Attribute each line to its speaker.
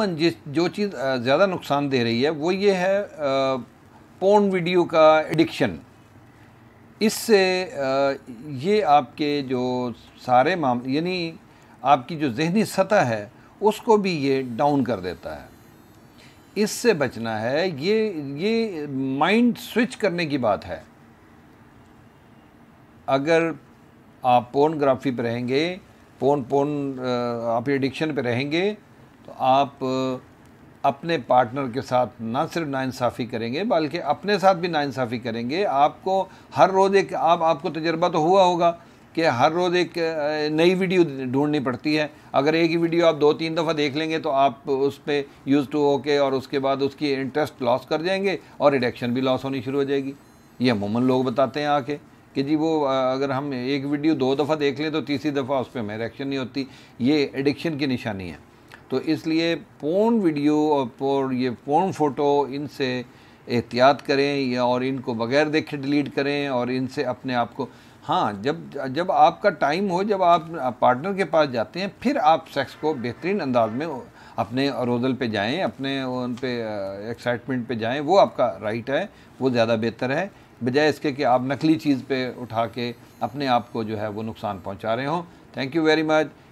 Speaker 1: जिस जो चीज़ ज़्यादा नुकसान दे रही है वो ये है पोन वीडियो का एडिक्शन इससे ये आपके जो सारे माम यानी आपकी जो जहनी सतह है उसको भी ये डाउन कर देता है इससे बचना है ये ये माइंड स्विच करने की बात है अगर आप पोर्नग्राफी पर रहेंगे पोर्न पोर्न आप एडिक्शन पर रहेंगे तो आप अपने पार्टनर के साथ ना सिर्फ नाइंसाफ़ी करेंगे बल्कि अपने साथ भी नाइंसाफ़ी करेंगे आपको हर रोज़ एक आप आपको तजर्बा तो हुआ होगा कि हर रोज़ एक नई वीडियो ढूंढनी पड़ती है अगर एक ही वीडियो आप दो तीन दफ़ा देख लेंगे तो आप उस पर यूज़ टू होके और उसके बाद उसकी इंटरेस्ट लॉस कर जाएंगे और रिडक्शन भी लॉस होनी शुरू हो जाएगी ये अमूमन लोग बताते हैं आके कि जी वो अगर हम एक वीडियो दो दफ़ा देख लें तो तीसरी दफ़ा उस पर हमें रिएक्शन नहीं होती ये एडिक्शन की निशानी है तो इसलिए पोर्न वीडियो और पोर ये पोर्न फ़ोटो इनसे एहतियात करें या और इनको बग़ैर देखे डिलीट करें और इनसे अपने आप को हाँ जब जब आपका टाइम हो जब आप पार्टनर के पास जाते हैं फिर आप सेक्स को बेहतरीन अंदाज में अपने रोजल पे जाएं अपने उन पे एक्साइटमेंट पे जाएं वो आपका राइट है वो ज़्यादा बेहतर है बजाय इसके कि आप नकली चीज़ पे उठा के अपने आप को जो है वो नुकसान पहुंचा रहे हों थैंक यू वेरी मच